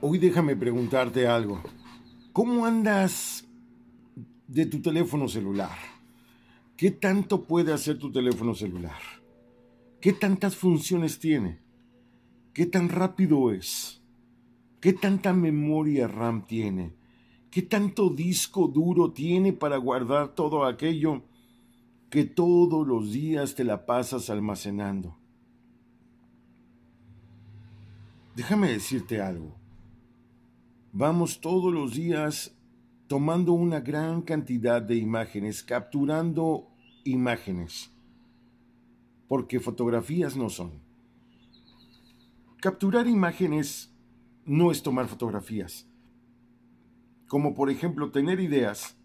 Hoy déjame preguntarte algo. ¿Cómo andas de tu teléfono celular? ¿Qué tanto puede hacer tu teléfono celular? ¿Qué tantas funciones tiene? ¿Qué tan rápido es? ¿Qué tanta memoria RAM tiene? ¿Qué tanto disco duro tiene para guardar todo aquello que todos los días te la pasas almacenando? Déjame decirte algo vamos todos los días tomando una gran cantidad de imágenes, capturando imágenes, porque fotografías no son. Capturar imágenes no es tomar fotografías, como por ejemplo tener ideas.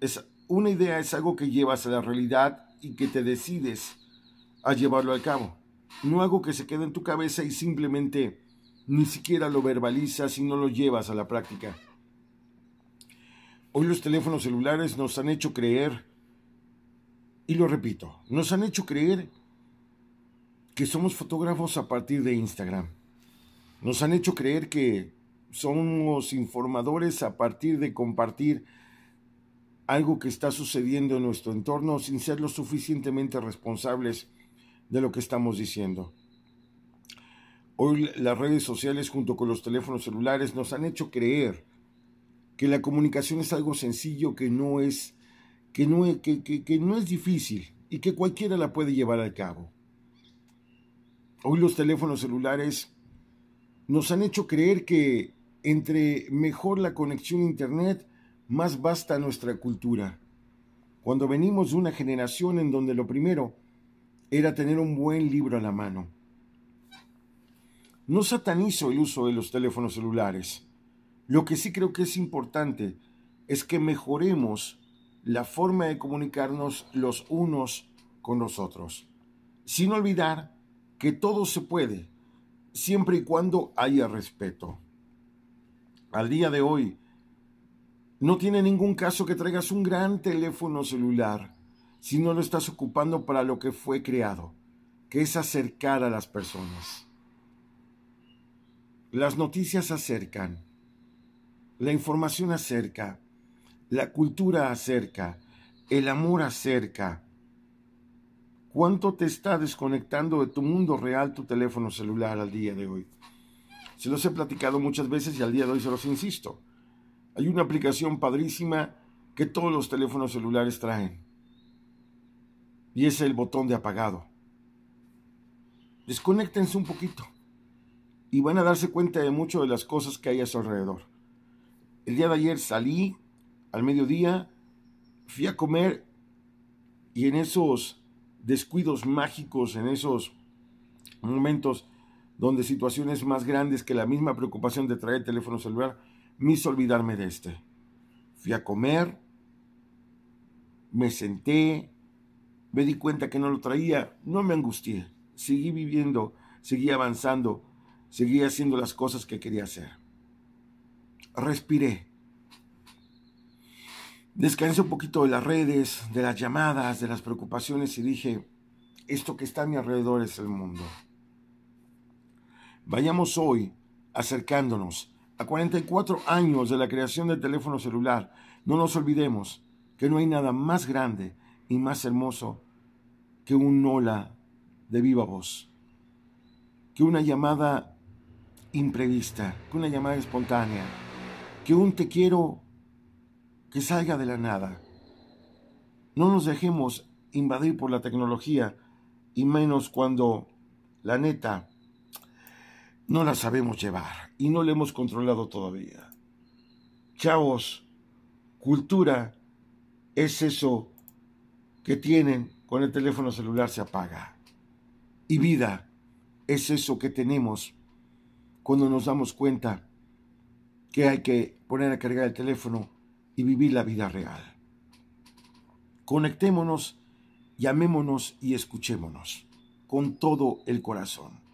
Es, una idea es algo que llevas a la realidad y que te decides a llevarlo a cabo. No algo que se quede en tu cabeza y simplemente ni siquiera lo verbalizas y no lo llevas a la práctica. Hoy los teléfonos celulares nos han hecho creer, y lo repito, nos han hecho creer que somos fotógrafos a partir de Instagram. Nos han hecho creer que somos informadores a partir de compartir algo que está sucediendo en nuestro entorno sin ser lo suficientemente responsables de lo que estamos diciendo. Hoy las redes sociales junto con los teléfonos celulares nos han hecho creer que la comunicación es algo sencillo, que no es, que que, no es difícil y que cualquiera la puede llevar al cabo. Hoy los teléfonos celulares nos han hecho creer que entre mejor la conexión a Internet, más basta nuestra cultura. Cuando venimos de una generación en donde lo primero era tener un buen libro a la mano no satanizo el uso de los teléfonos celulares. Lo que sí creo que es importante es que mejoremos la forma de comunicarnos los unos con los otros, sin olvidar que todo se puede, siempre y cuando haya respeto. Al día de hoy, no tiene ningún caso que traigas un gran teléfono celular si no lo estás ocupando para lo que fue creado, que es acercar a las personas. Las noticias acercan, la información acerca, la cultura acerca, el amor acerca. ¿Cuánto te está desconectando de tu mundo real tu teléfono celular al día de hoy? Se los he platicado muchas veces y al día de hoy se los insisto. Hay una aplicación padrísima que todos los teléfonos celulares traen. Y es el botón de apagado. Desconéctense un poquito y van a darse cuenta de mucho de las cosas que hay a su alrededor. El día de ayer salí al mediodía, fui a comer y en esos descuidos mágicos, en esos momentos donde situaciones más grandes que la misma preocupación de traer teléfono celular, me hizo olvidarme de este. Fui a comer, me senté, me di cuenta que no lo traía, no me angustié, seguí viviendo, seguí avanzando, Seguí haciendo las cosas que quería hacer. Respiré. Descansé un poquito de las redes, de las llamadas, de las preocupaciones y dije, esto que está a mi alrededor es el mundo. Vayamos hoy acercándonos a 44 años de la creación del teléfono celular. No nos olvidemos que no hay nada más grande y más hermoso que un hola de viva voz, que una llamada imprevista, que una llamada espontánea, que un te quiero que salga de la nada. No nos dejemos invadir por la tecnología y menos cuando, la neta, no la sabemos llevar y no la hemos controlado todavía. Chavos, cultura es eso que tienen con el teléfono celular se apaga. Y vida es eso que tenemos cuando nos damos cuenta que hay que poner a cargar el teléfono y vivir la vida real. Conectémonos, llamémonos y escuchémonos con todo el corazón.